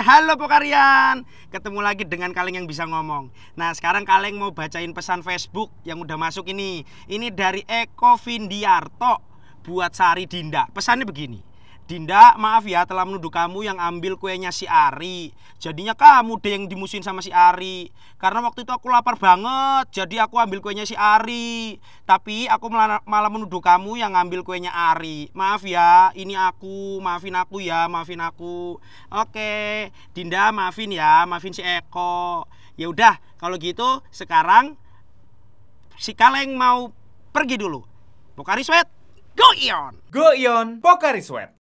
halo Pokarian Ketemu lagi dengan Kaleng yang bisa ngomong Nah sekarang Kaleng mau bacain pesan Facebook yang udah masuk ini Ini dari Eko Vindiarto Buat Sari Dinda Pesannya begini Dinda, maaf ya telah menuduh kamu yang ambil kuenya si Ari. Jadinya kamu deh yang dimusuhin sama si Ari. Karena waktu itu aku lapar banget, jadi aku ambil kuenya si Ari. Tapi aku malah menuduh kamu yang ambil kuenya Ari. Maaf ya, ini aku, maafin aku ya, maafin aku. Oke, Dinda maafin ya, maafin si Eko. Ya udah, kalau gitu sekarang si Kaleng mau pergi dulu. Pokari Sweat, Go Ion! Go Ion, Pokari Sweat.